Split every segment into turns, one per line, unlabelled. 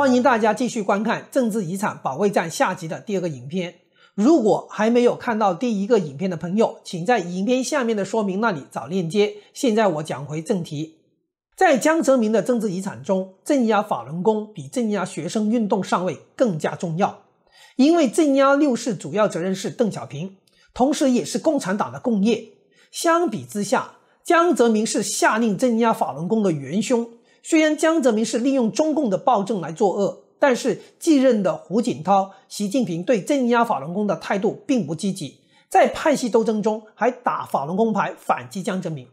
欢迎大家继续观看《政治遗产保卫战》下集的第二个影片。如果还没有看到第一个影片的朋友，请在影片下面的说明那里找链接。现在我讲回正题，在江泽民的政治遗产中，镇压法轮功比镇压学生运动上位更加重要，因为镇压六四主要责任是邓小平，同时也是共产党的共业。相比之下，江泽民是下令镇压法轮功的元凶。虽然江泽民是利用中共的暴政来作恶，但是继任的胡锦涛、习近平对镇压法轮功的态度并不积极，在派系斗争中还打法轮功牌反击江泽民。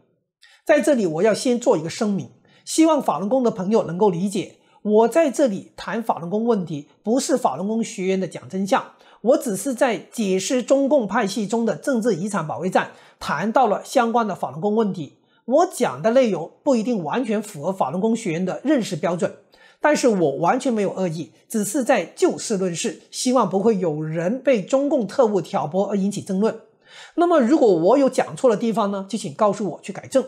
在这里，我要先做一个声明，希望法轮功的朋友能够理解，我在这里谈法轮功问题，不是法轮功学员的讲真相，我只是在解释中共派系中的政治遗产保卫战，谈到了相关的法轮功问题。我讲的内容不一定完全符合法轮功学员的认识标准，但是我完全没有恶意，只是在就事论事，希望不会有人被中共特务挑拨而引起争论。那么，如果我有讲错的地方呢？就请告诉我去改正。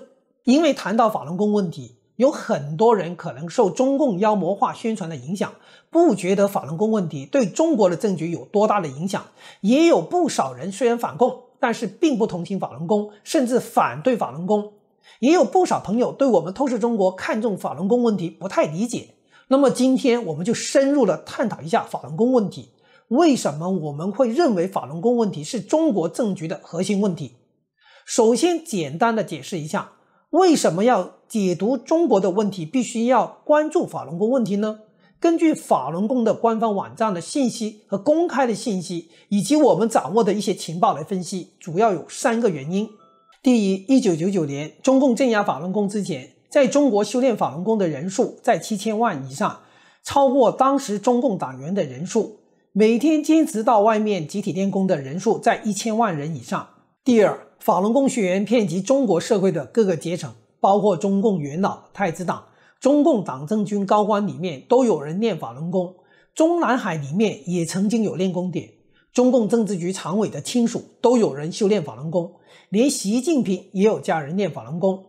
因为谈到法轮功问题，有很多人可能受中共妖魔化宣传的影响，不觉得法轮功问题对中国的政局有多大的影响；也有不少人虽然反共，但是并不同情法轮功，甚至反对法轮功。也有不少朋友对我们透视中国看重法轮功问题不太理解，那么今天我们就深入的探讨一下法轮功问题。为什么我们会认为法轮功问题是中国政局的核心问题？首先，简单的解释一下，为什么要解读中国的问题必须要关注法轮功问题呢？根据法轮功的官方网站的信息和公开的信息，以及我们掌握的一些情报来分析，主要有三个原因。第一，一九九九年中共镇压法轮功之前，在中国修炼法轮功的人数在七千万以上，超过当时中共党员的人数。每天坚持到外面集体练功的人数在一千万人以上。第二，法轮功学员遍及中国社会的各个阶层，包括中共元老、太子党、中共党政军高官里面都有人练法轮功，中南海里面也曾经有练功点，中共政治局常委的亲属都有人修炼法轮功。连习近平也有家人练法轮功。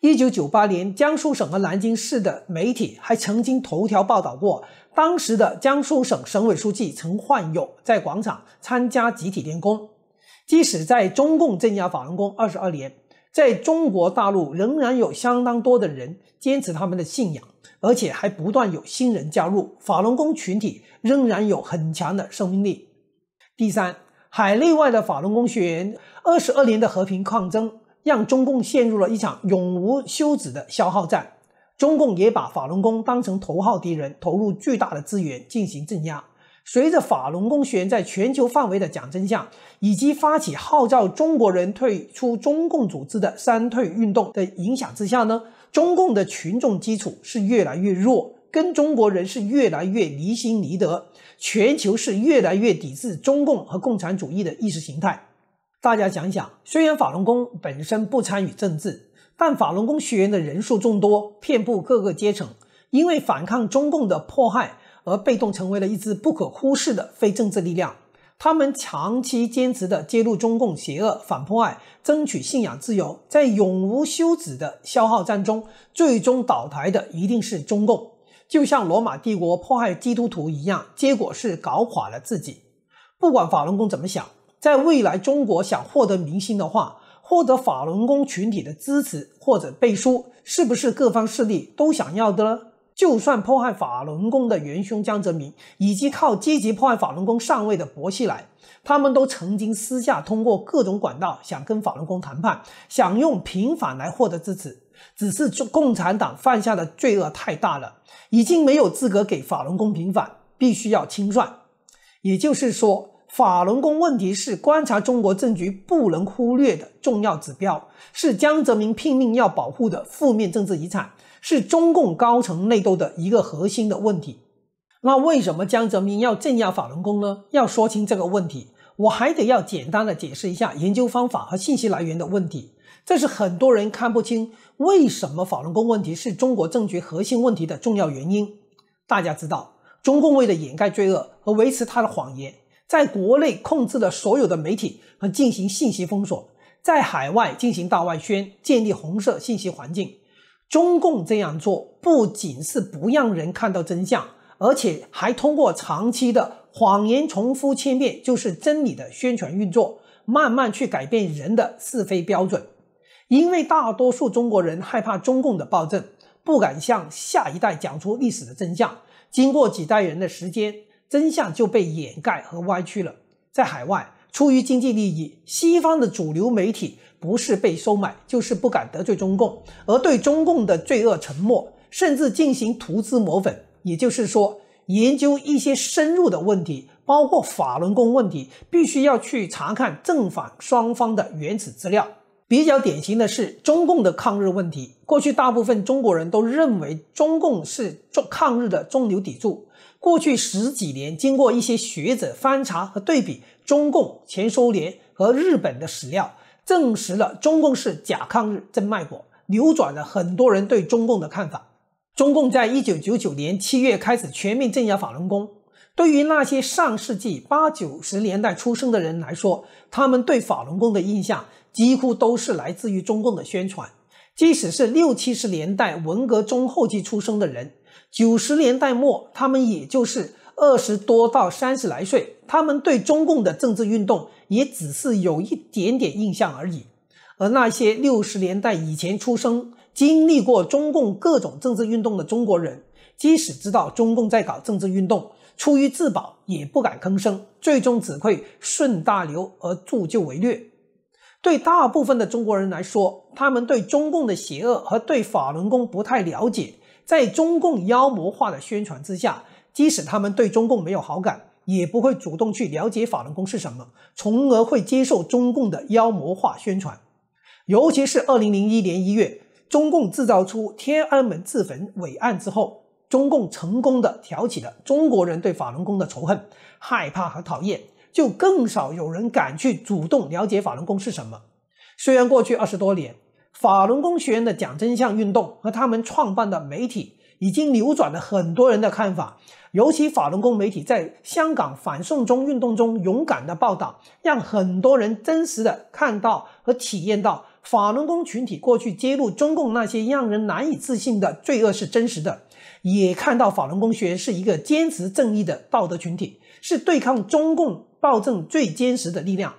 一九九八年，江苏省和南京市的媒体还曾经头条报道过，当时的江苏省省委书记陈焕友在广场参加集体练功。即使在中共镇压法轮功二十二年，在中国大陆仍然有相当多的人坚持他们的信仰，而且还不断有新人加入。法轮功群体仍然有很强的生命力。第三。海内外的法轮功学员，二十二年的和平抗争，让中共陷入了一场永无休止的消耗战。中共也把法轮功当成头号敌人，投入巨大的资源进行镇压。随着法轮功学员在全球范围的讲真相，以及发起号召中国人退出中共组织的“三退”运动的影响之下呢，中共的群众基础是越来越弱。跟中国人是越来越离心离德，全球是越来越抵制中共和共产主义的意识形态。大家想想，虽然法轮功本身不参与政治，但法轮功学员的人数众多，遍布各个阶层，因为反抗中共的迫害而被动成为了一支不可忽视的非政治力量。他们长期坚持的揭露中共邪恶、反迫害、争取信仰自由，在永无休止的消耗战中，最终倒台的一定是中共。就像罗马帝国迫害基督徒一样，结果是搞垮了自己。不管法轮功怎么想，在未来中国想获得民心的话，获得法轮功群体的支持或者背书，是不是各方势力都想要的呢？就算迫害法轮功的元凶江泽民，以及靠积极迫害法轮功上位的薄熙来，他们都曾经私下通过各种管道想跟法轮功谈判，想用平反来获得支持。只是中共产党犯下的罪恶太大了，已经没有资格给法轮功平反，必须要清算。也就是说，法轮功问题是观察中国政局不能忽略的重要指标，是江泽民拼命要保护的负面政治遗产，是中共高层内斗的一个核心的问题。那为什么江泽民要镇压法轮功呢？要说清这个问题，我还得要简单的解释一下研究方法和信息来源的问题。这是很多人看不清为什么法轮功问题是中国政局核心问题的重要原因。大家知道，中共为了掩盖罪恶和维持他的谎言，在国内控制了所有的媒体和进行信息封锁，在海外进行大外宣，建立红色信息环境。中共这样做，不仅是不让人看到真相，而且还通过长期的谎言重复千遍就是真理的宣传运作，慢慢去改变人的是非标准。因为大多数中国人害怕中共的暴政，不敢向下一代讲出历史的真相。经过几代人的时间，真相就被掩盖和歪曲了。在海外，出于经济利益，西方的主流媒体不是被收买，就是不敢得罪中共，而对中共的罪恶沉默，甚至进行涂脂抹粉。也就是说，研究一些深入的问题，包括法轮功问题，必须要去查看正反双方的原始资料。比较典型的是中共的抗日问题。过去大部分中国人都认为中共是中抗日的中流砥柱。过去十几年，经过一些学者翻查和对比中共、前苏联和日本的史料，证实了中共是假抗日真卖国，扭转了很多人对中共的看法。中共在一九九九年七月开始全面镇压法轮功。对于那些上世纪八九十年代出生的人来说，他们对法轮功的印象。几乎都是来自于中共的宣传，即使是六七十年代文革中后期出生的人，九十年代末他们也就是二十多到三十来岁，他们对中共的政治运动也只是有一点点印象而已。而那些六十年代以前出生、经历过中共各种政治运动的中国人，即使知道中共在搞政治运动，出于自保也不敢吭声，最终只会顺大流而铸就为虐。对大部分的中国人来说，他们对中共的邪恶和对法轮功不太了解。在中共妖魔化的宣传之下，即使他们对中共没有好感，也不会主动去了解法轮功是什么，从而会接受中共的妖魔化宣传。尤其是二零零一年一月，中共制造出天安门自焚伟案之后，中共成功的挑起了中国人对法轮功的仇恨、害怕和讨厌。就更少有人敢去主动了解法轮功是什么。虽然过去二十多年，法轮功学员的讲真相运动和他们创办的媒体已经扭转了很多人的看法，尤其法轮功媒体在香港反送中运动中勇敢的报道，让很多人真实的看到和体验到法轮功群体过去揭露中共那些让人难以置信的罪恶是真实的，也看到法轮功学员是一个坚持正义的道德群体，是对抗中共。暴政最坚实的力量。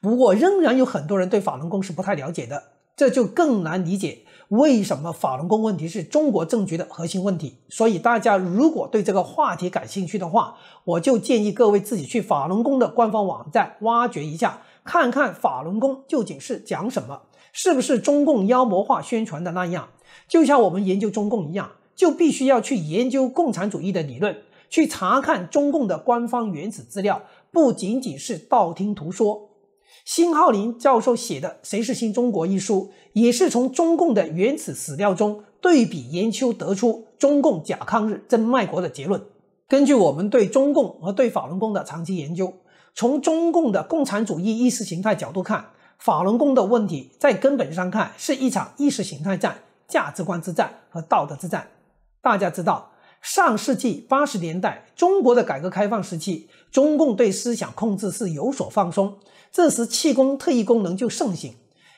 不过，仍然有很多人对法轮功是不太了解的，这就更难理解为什么法轮功问题是中国政局的核心问题。所以，大家如果对这个话题感兴趣的话，我就建议各位自己去法轮功的官方网站挖掘一下，看看法轮功究竟是讲什么，是不是中共妖魔化宣传的那样。就像我们研究中共一样，就必须要去研究共产主义的理论。去查看中共的官方原始资料，不仅仅是道听途说。辛浩林教授写的《谁是新中国》一书，也是从中共的原始史料中对比研究得出中共假抗日真卖国的结论。根据我们对中共和对法轮功的长期研究，从中共的共产主义意识形态角度看，法轮功的问题在根本上看是一场意识形态战、价值观之战和道德之战。大家知道。上世纪八十年代，中国的改革开放时期，中共对思想控制是有所放松，这时气功特异功能就盛行。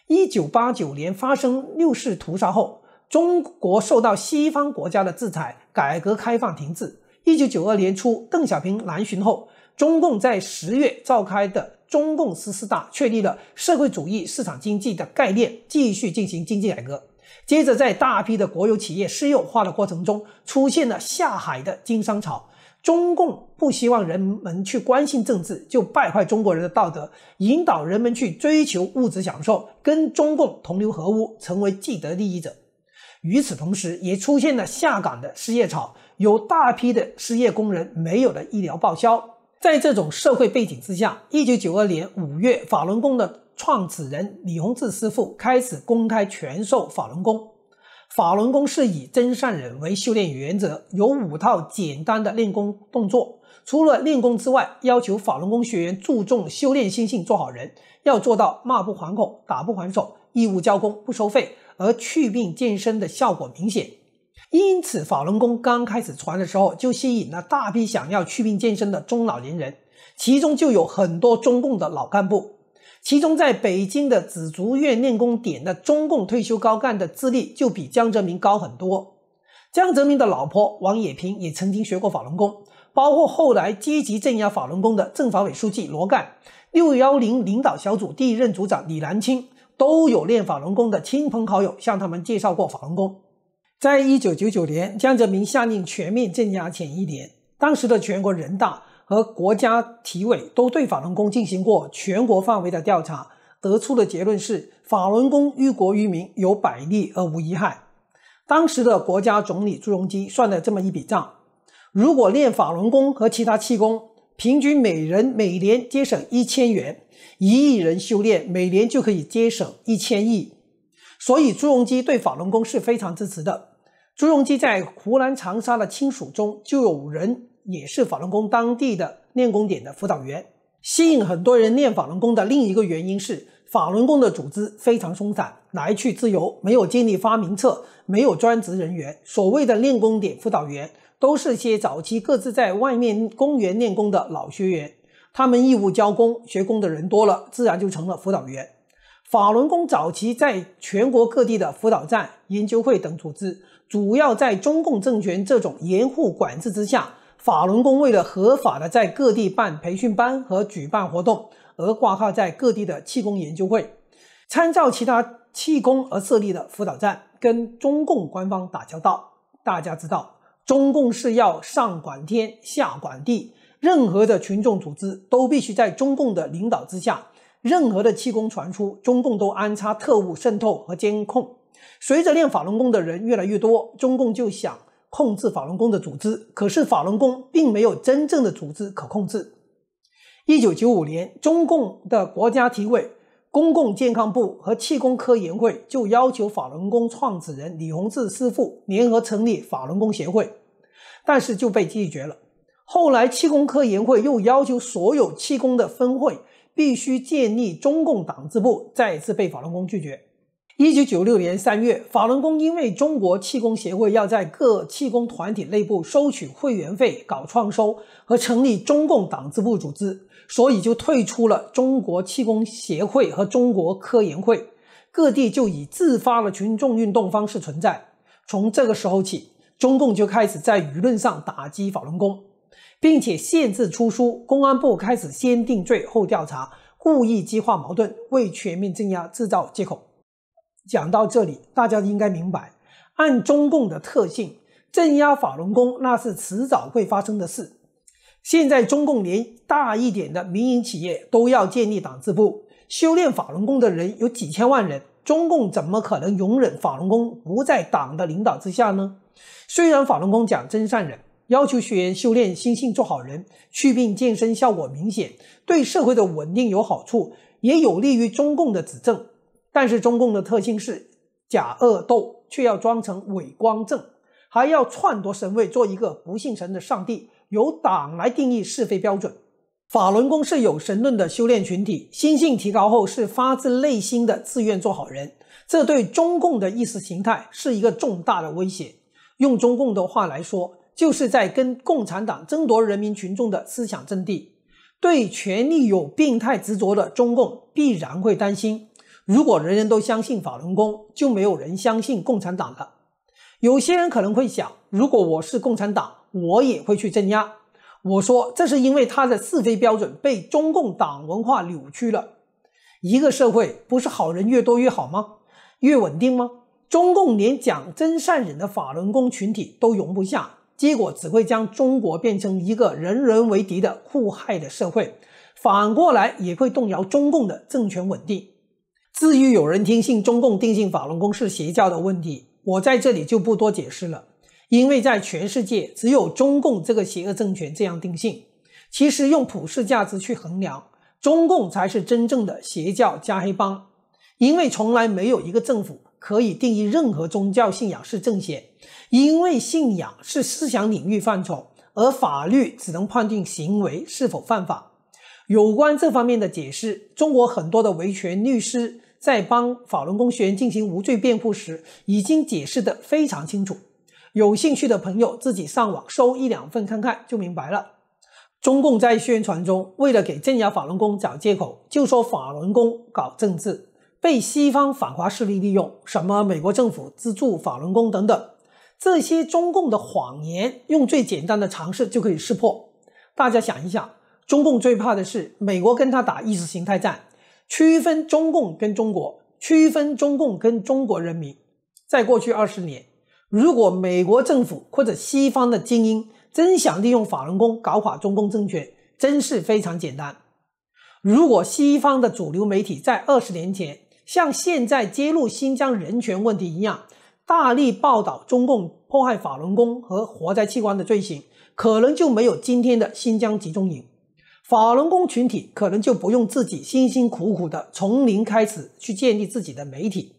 一九八九年发生六四屠杀后，中国受到西方国家的制裁，改革开放停滞。一九九二年初，邓小平南巡后，中共在十月召开的中共十四大确立了社会主义市场经济的概念，继续进行经济改革。接着，在大批的国有企业私有化的过程中，出现了下海的经商潮。中共不希望人们去关心政治，就败坏中国人的道德，引导人们去追求物质享受，跟中共同流合污，成为既得利益者。与此同时，也出现了下岗的失业潮，有大批的失业工人没有了医疗报销。在这种社会背景之下，一九九二年五月，法轮功的。创始人李洪志师傅开始公开传授法轮功。法轮功是以真善人为修炼原则，有五套简单的练功动作。除了练功之外，要求法轮功学员注重修炼心性，做好人，要做到骂不还口，打不还手。义务交功，不收费，而去病健身的效果明显。因此，法轮功刚开始传的时候，就吸引了大批想要去病健身的中老年人，其中就有很多中共的老干部。其中，在北京的紫竹院练功点的中共退休高干的资历就比江泽民高很多。江泽民的老婆王冶平也曾经学过法轮功，包括后来积极镇压法轮功的政法委书记罗干、六幺零领导小组第一任组长李兰清，都有练法轮功的亲朋好友向他们介绍过法轮功。在一九九九年，江泽民下令全面镇压前一年，当时的全国人大。和国家体委都对法轮功进行过全国范围的调查，得出的结论是法轮功于国于民有百利而无一害。当时的国家总理朱镕基算了这么一笔账：如果练法轮功和其他气功，平均每人每年节省一千元，一亿人修炼，每年就可以节省一千亿。所以朱镕基对法轮功是非常支持的。朱镕基在湖南长沙的亲属中就有人。也是法轮功当地的练功点的辅导员。吸引很多人练法轮功的另一个原因是，法轮功的组织非常松散，来去自由，没有建立发明册，没有专职人员。所谓的练功点辅导员，都是些早期各自在外面公园练功的老学员，他们义务教工学功的人多了，自然就成了辅导员。法轮功早期在全国各地的辅导站、研究会等组织，主要在中共政权这种严酷管制之下。法轮功为了合法的在各地办培训班和举办活动，而挂靠在各地的气功研究会，参照其他气功而设立的辅导站，跟中共官方打交道。大家知道，中共是要上管天下管地，任何的群众组织都必须在中共的领导之下，任何的气功传出，中共都安插特务渗透和监控。随着练法轮功的人越来越多，中共就想。控制法轮功的组织，可是法轮功并没有真正的组织可控制。一九九五年，中共的国家体委、公共健康部和气功科研会就要求法轮功创始人李洪志师傅联合成立法轮功协会，但是就被拒绝了。后来，气功科研会又要求所有气功的分会必须建立中共党支部，再次被法轮功拒绝。一九九六年三月，法轮功因为中国气功协会要在各气功团体内部收取会员费、搞创收和成立中共党支部组织，所以就退出了中国气功协会和中国科研会，各地就以自发的群众运动方式存在。从这个时候起，中共就开始在舆论上打击法轮功，并且限制出书。公安部开始先定罪后调查，故意激化矛盾，为全面镇压制造借口。讲到这里，大家应该明白，按中共的特性，镇压法轮功那是迟早会发生的事。现在中共连大一点的民营企业都要建立党支部，修炼法轮功的人有几千万人，中共怎么可能容忍法轮功不在党的领导之下呢？虽然法轮功讲真善忍，要求学员修炼心性做好人，祛病健身效果明显，对社会的稳定有好处，也有利于中共的执政。但是中共的特性是假恶斗，却要装成伪光正，还要篡夺神位，做一个不信神的上帝，由党来定义是非标准。法轮功是有神论的修炼群体，心性提高后是发自内心的自愿做好人，这对中共的意识形态是一个重大的威胁。用中共的话来说，就是在跟共产党争夺人民群众的思想阵地。对权力有病态执着的中共必然会担心。如果人人都相信法轮功，就没有人相信共产党了。有些人可能会想：如果我是共产党，我也会去镇压。我说这是因为他的是非标准被中共党文化扭曲了。一个社会不是好人越多越好吗？越稳定吗？中共连讲真善忍的法轮功群体都容不下，结果只会将中国变成一个人人为敌的互害的社会，反过来也会动摇中共的政权稳定。至于有人听信中共定性法轮功是邪教的问题，我在这里就不多解释了，因为在全世界只有中共这个邪恶政权这样定性。其实用普世价值去衡量，中共才是真正的邪教加黑帮，因为从来没有一个政府可以定义任何宗教信仰是正邪，因为信仰是思想领域范畴，而法律只能判定行为是否犯法。有关这方面的解释，中国很多的维权律师。在帮法轮功学员进行无罪辩护时，已经解释的非常清楚。有兴趣的朋友自己上网搜一两份看看，就明白了。中共在宣传中，为了给镇压法轮功找借口，就说法轮功搞政治，被西方反华势力利用，什么美国政府资助法轮功等等，这些中共的谎言，用最简单的常识就可以识破。大家想一想，中共最怕的是美国跟他打意识形态战。区分中共跟中国，区分中共跟中国人民。在过去二十年，如果美国政府或者西方的精英真想利用法轮功搞垮中共政权，真是非常简单。如果西方的主流媒体在二十年前像现在揭露新疆人权问题一样，大力报道中共迫害法轮功和活摘器官的罪行，可能就没有今天的新疆集中营。法轮功群体可能就不用自己辛辛苦苦的从零开始去建立自己的媒体。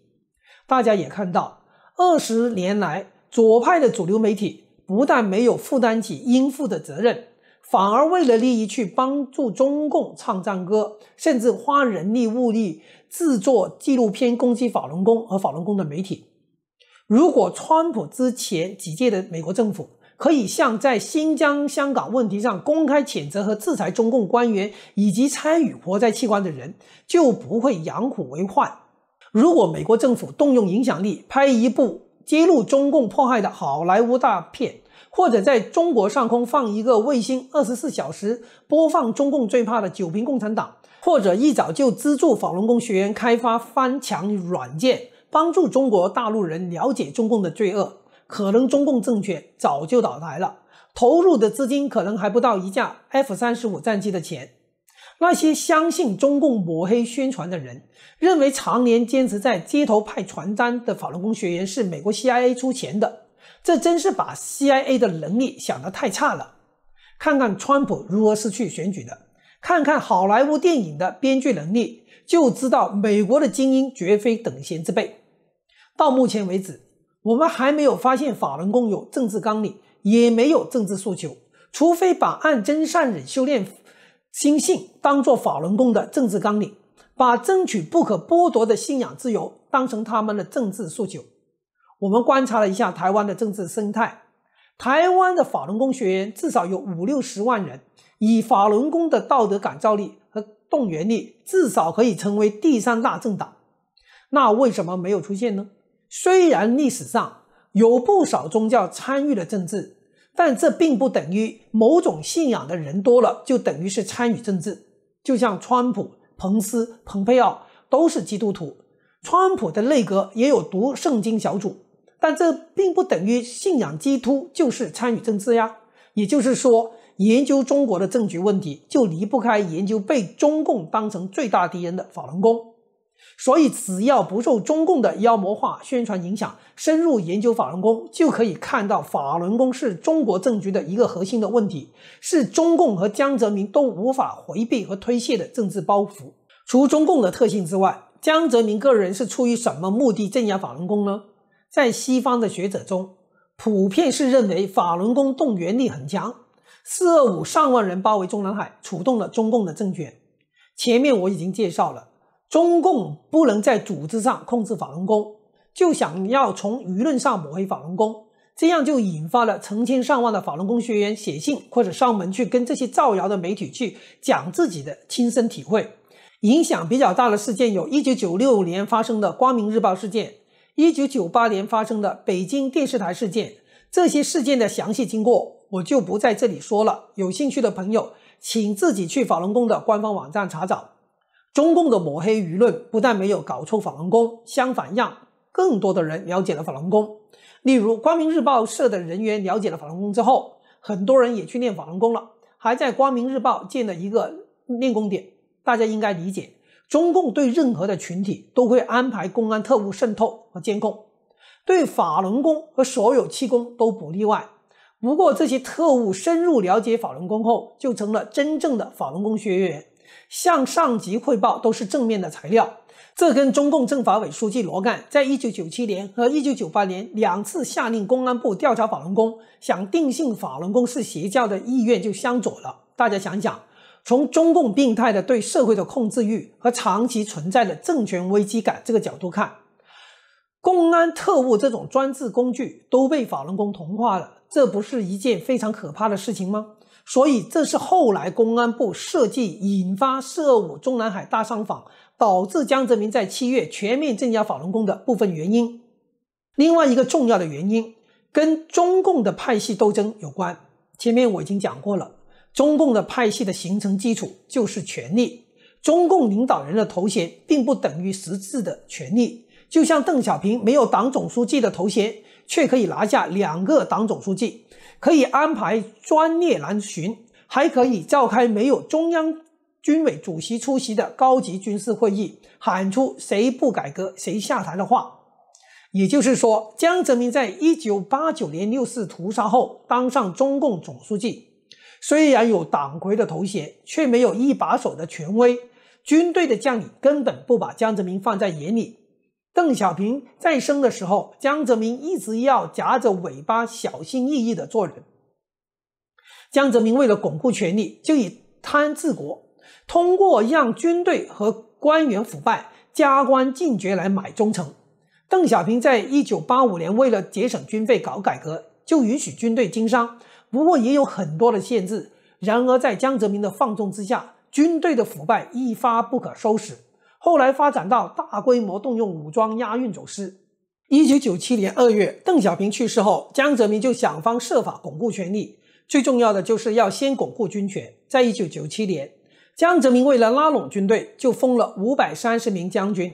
大家也看到，二十年来，左派的主流媒体不但没有负担起应负的责任，反而为了利益去帮助中共唱赞歌，甚至花人力物力制作纪录片攻击法轮功和法轮功的媒体。如果川普之前几届的美国政府，可以向在新疆、香港问题上公开谴责和制裁中共官员以及参与活灾器官的人，就不会养虎为患。如果美国政府动用影响力拍一部揭露中共迫害的好莱坞大片，或者在中国上空放一个卫星，二十四小时播放中共最怕的“九瓶共产党”，或者一早就资助法轮功学员开发翻墙软件，帮助中国大陆人了解中共的罪恶。可能中共政权早就倒台了，投入的资金可能还不到一架 F 三十五战机的钱。那些相信中共抹黑宣传的人，认为常年坚持在街头派传单的法轮功学员是美国 CIA 出钱的，这真是把 CIA 的能力想得太差了。看看川普如何失去选举的，看看好莱坞电影的编剧能力，就知道美国的精英绝非等闲之辈。到目前为止。我们还没有发现法轮功有政治纲领，也没有政治诉求。除非把按真善忍修炼心性当作法轮功的政治纲领，把争取不可剥夺的信仰自由当成他们的政治诉求。我们观察了一下台湾的政治生态，台湾的法轮功学员至少有五六十万人，以法轮功的道德感召力和动员力，至少可以成为第三大政党。那为什么没有出现呢？虽然历史上有不少宗教参与了政治，但这并不等于某种信仰的人多了就等于是参与政治。就像川普、彭斯、蓬佩奥都是基督徒，川普的内阁也有读圣经小组，但这并不等于信仰基督就是参与政治呀。也就是说，研究中国的政局问题就离不开研究被中共当成最大敌人的法轮功。所以，只要不受中共的妖魔化宣传影响，深入研究法轮功，就可以看到法轮功是中国政局的一个核心的问题，是中共和江泽民都无法回避和推卸的政治包袱。除中共的特性之外，江泽民个人是出于什么目的镇压法轮功呢？在西方的学者中，普遍是认为法轮功动员力很强，四二五上万人包围中南海，触动了中共的政权。前面我已经介绍了。中共不能在组织上控制法轮功，就想要从舆论上抹黑法轮功，这样就引发了成千上万的法轮功学员写信或者上门去跟这些造谣的媒体去讲自己的亲身体会。影响比较大的事件有1996年发生的《光明日报》事件，1998年发生的北京电视台事件。这些事件的详细经过我就不在这里说了，有兴趣的朋友请自己去法轮功的官方网站查找。中共的抹黑舆论不但没有搞臭法轮功，相反让更多的人了解了法轮功。例如，光明日报社的人员了解了法轮功之后，很多人也去练法轮功了，还在光明日报建了一个练功点。大家应该理解，中共对任何的群体都会安排公安特务渗透和监控，对法轮功和所有气功都不例外。不过，这些特务深入了解法轮功后，就成了真正的法轮功学员。向上级汇报都是正面的材料，这跟中共政法委书记罗干在1997年和1998年两次下令公安部调查法轮功，想定性法轮功是邪教的意愿就相左了。大家想想，从中共病态的对社会的控制欲和长期存在的政权危机感这个角度看，公安特务这种专制工具都被法轮功同化了，这不是一件非常可怕的事情吗？所以，这是后来公安部设计引发“涉武中南海大商访，导致江泽民在七月全面增加法轮功的部分原因。另外一个重要的原因，跟中共的派系斗争有关。前面我已经讲过了，中共的派系的形成基础就是权力。中共领导人的头衔并不等于实质的权力，就像邓小平没有党总书记的头衔，却可以拿下两个党总书记。可以安排专列南巡，还可以召开没有中央军委主席出席的高级军事会议，喊出“谁不改革谁下台”的话。也就是说，江泽民在一九八九年六四屠杀后当上中共总书记，虽然有党魁的头衔，却没有一把手的权威，军队的将领根本不把江泽民放在眼里。邓小平在生的时候，江泽民一直要夹着尾巴小心翼翼的做人。江泽民为了巩固权力，就以贪治国，通过让军队和官员腐败、加官进爵来买忠诚。邓小平在一九八五年为了节省军费搞改革，就允许军队经商，不过也有很多的限制。然而在江泽民的放纵之下，军队的腐败一发不可收拾。后来发展到大规模动用武装押运走私。一九九七年二月，邓小平去世后，江泽民就想方设法巩固权力，最重要的就是要先巩固军权。在一九九七年，江泽民为了拉拢军队，就封了五百三十名将军。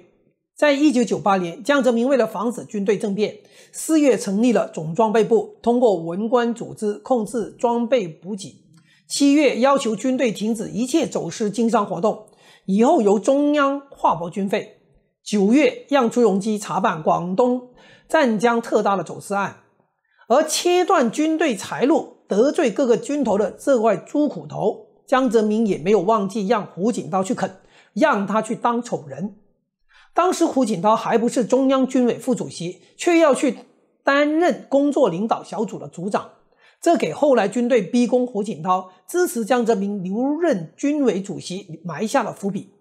在一九九八年，江泽民为了防止军队政变，四月成立了总装备部，通过文官组织控制装备补给。七月，要求军队停止一切走私经商活动。以后由中央划拨军费。九月，让朱镕基查办广东湛江特大的走私案，而切断军队财路、得罪各个军头的这块猪骨头，江泽民也没有忘记让胡锦涛去啃，让他去当丑人。当时胡锦涛还不是中央军委副主席，却要去担任工作领导小组的组长。这给后来军队逼宫胡锦涛支持江泽民留任军委主席埋下了伏笔。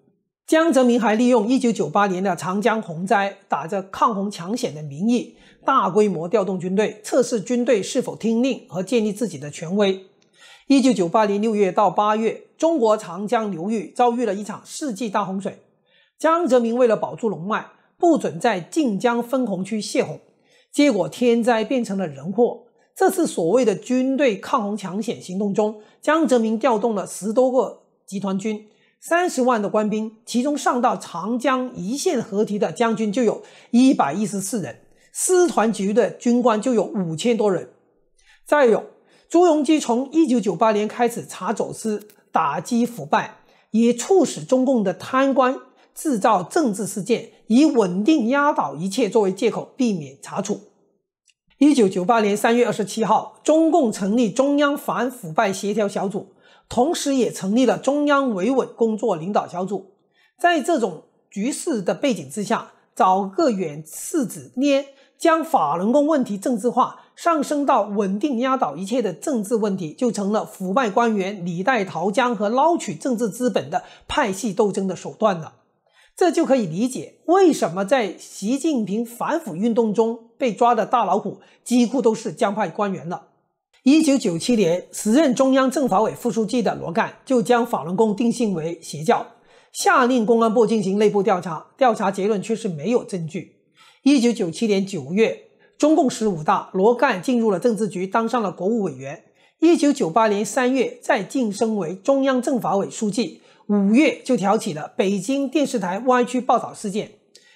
江泽民还利用1998年的长江洪灾，打着抗洪抢险的名义，大规模调动军队，测试军队是否听令和建立自己的权威。1998年6月到8月，中国长江流域遭遇了一场世纪大洪水。江泽民为了保住龙脉，不准在晋江分洪区泄洪，结果天灾变成了人祸。这次所谓的军队抗洪抢险行动中，江泽民调动了十多个集团军，三十万的官兵，其中上到长江一线河堤的将军就有一百一十四人，师团局的军官就有五千多人。再有，朱镕基从一九九八年开始查走私、打击腐败，以促使中共的贪官制造政治事件，以稳定压倒一切作为借口，避免查处。一九九八年三月二十七号，中共成立中央反腐败协调小组，同时也成立了中央维稳工作领导小组。在这种局势的背景之下，找个软柿子捏，将法轮功问题政治化，上升到稳定压倒一切的政治问题，就成了腐败官员李代桃僵和捞取政治资本的派系斗争的手段了。这就可以理解为什么在习近平反腐运动中被抓的大老虎几乎都是江派官员了。一九九七年，时任中央政法委副书记的罗干就将法轮功定性为邪教，下令公安部进行内部调查，调查结论却是没有证据。一九九七年九月，中共十五大，罗干进入了政治局，当上了国务委员。一九九八年三月，再晋升为中央政法委书记。五月就挑起了北京电视台歪曲报道事件，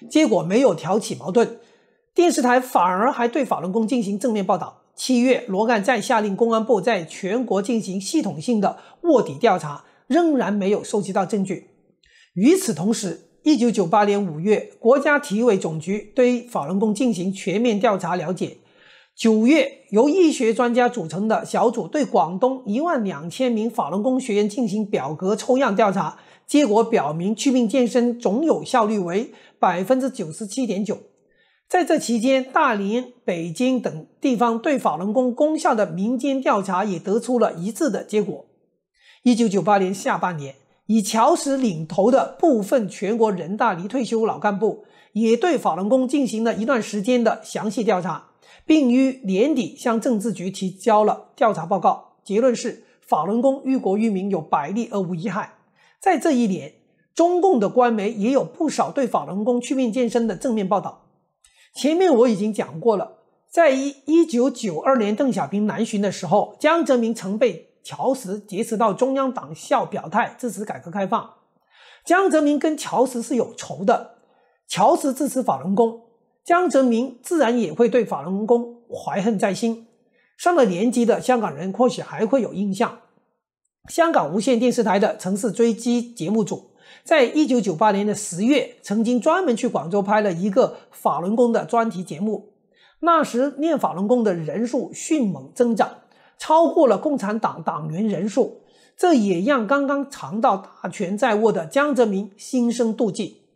结果没有挑起矛盾，电视台反而还对法轮功进行正面报道。七月，罗干再下令公安部在全国进行系统性的卧底调查，仍然没有收集到证据。与此同时，一九九八年五月，国家体委总局对法轮功进行全面调查了解。九月，由医学专家组成的小组对广东一万两千名法轮功学员进行表格抽样调查，结果表明祛病健身总有效率为百分之九十七点九。在这期间，大连、北京等地方对法轮功功效的民间调查也得出了一致的结果。一九九八年下半年，以乔石领头的部分全国人大离退休老干部也对法轮功进行了一段时间的详细调查。并于年底向政治局提交了调查报告，结论是法轮功于国于民有百利而无一害。在这一年，中共的官媒也有不少对法轮功去面健身的正面报道。前面我已经讲过了，在一一九九二年邓小平南巡的时候，江泽民曾被乔石劫持到中央党校表态支持改革开放。江泽民跟乔石是有仇的，乔石支持法轮功。江泽民自然也会对法轮功怀恨在心。上了年纪的香港人或许还会有印象，香港无线电视台的城市追击节目组，在一九九八年的十月，曾经专门去广州拍了一个法轮功的专题节目。那时，练法轮功的人数迅猛增长，超过了共产党党员人数，这也让刚刚尝到大权在握的江泽民心生妒忌。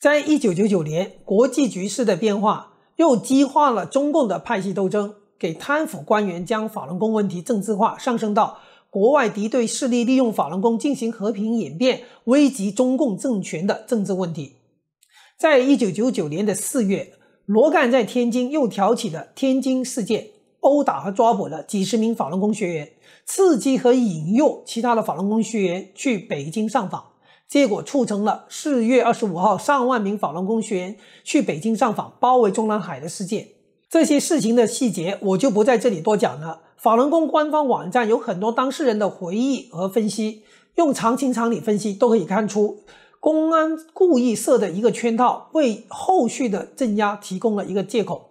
在一九九九年，国际局势的变化又激化了中共的派系斗争，给贪腐官员将法轮功问题政治化，上升到国外敌对势力利用法轮功进行和平演变、危及中共政权的政治问题。在一九九九年的四月，罗干在天津又挑起了天津事件，殴打和抓捕了几十名法轮功学员，刺激和引诱其他的法轮功学员去北京上访。结果促成了四月二十五号上万名法轮功学员去北京上访、包围中南海的事件。这些事情的细节我就不在这里多讲了。法轮功官方网站有很多当事人的回忆和分析，用常情常理分析都可以看出，公安故意设的一个圈套，为后续的镇压提供了一个借口。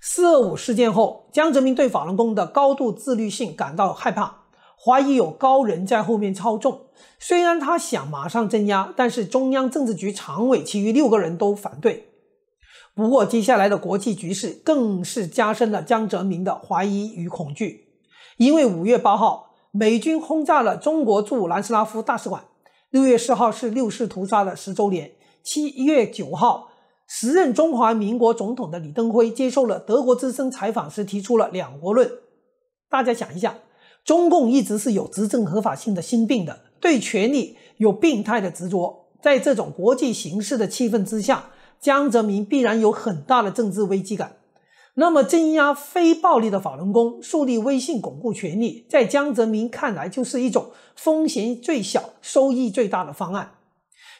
四二五事件后，江泽民对法轮功的高度自律性感到害怕。怀疑有高人在后面操纵，虽然他想马上镇压，但是中央政治局常委其余六个人都反对。不过接下来的国际局势更是加深了江泽民的怀疑与恐惧，因为五月八号美军轰炸了中国驻南斯拉夫大使馆，六月四号是六世屠杀的十周年，七月九号时任中华民国总统的李登辉接受了德国之声采访时提出了“两国论”。大家想一想。中共一直是有执政合法性的心病的，对权力有病态的执着。在这种国际形势的气氛之下，江泽民必然有很大的政治危机感。那么，镇压非暴力的法轮功，树立威信，巩固权力，在江泽民看来就是一种风险最小、收益最大的方案。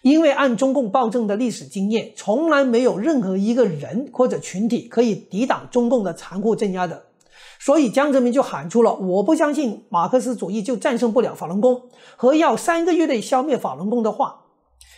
因为按中共暴政的历史经验，从来没有任何一个人或者群体可以抵挡中共的残酷镇压的。所以，江泽民就喊出了“我不相信马克思主义就战胜不了法轮功”和“要三个月内消灭法轮功”的话。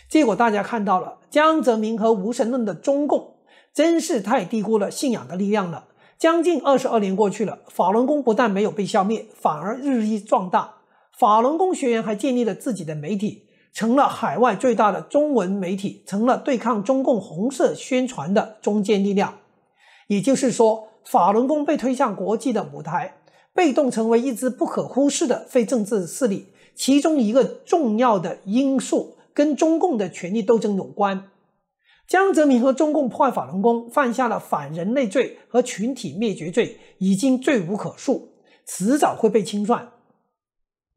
结果，大家看到了，江泽民和无神论的中共真是太低估了信仰的力量了。将近二十二年过去了，法轮功不但没有被消灭，反而日益壮大。法轮功学员还建立了自己的媒体，成了海外最大的中文媒体，成了对抗中共红色宣传的中坚力量。也就是说。法轮功被推向国际的舞台，被动成为一支不可忽视的非政治势力。其中一个重要的因素跟中共的权力斗争有关。江泽民和中共破坏法轮功，犯下了反人类罪和群体灭绝罪，已经罪无可恕，迟早会被清算。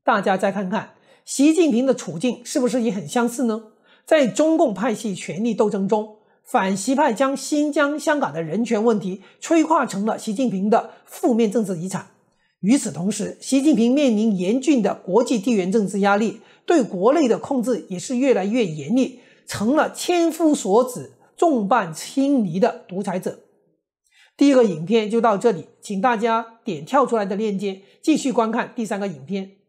大家再看看习近平的处境，是不是也很相似呢？在中共派系权力斗争中。反西派将新疆、香港的人权问题催化成了习近平的负面政治遗产。与此同时，习近平面临严峻的国际地缘政治压力，对国内的控制也是越来越严厉，成了千夫所指、众叛亲离的独裁者。第一个影片就到这里，请大家点跳出来的链接继续观看第三个影片。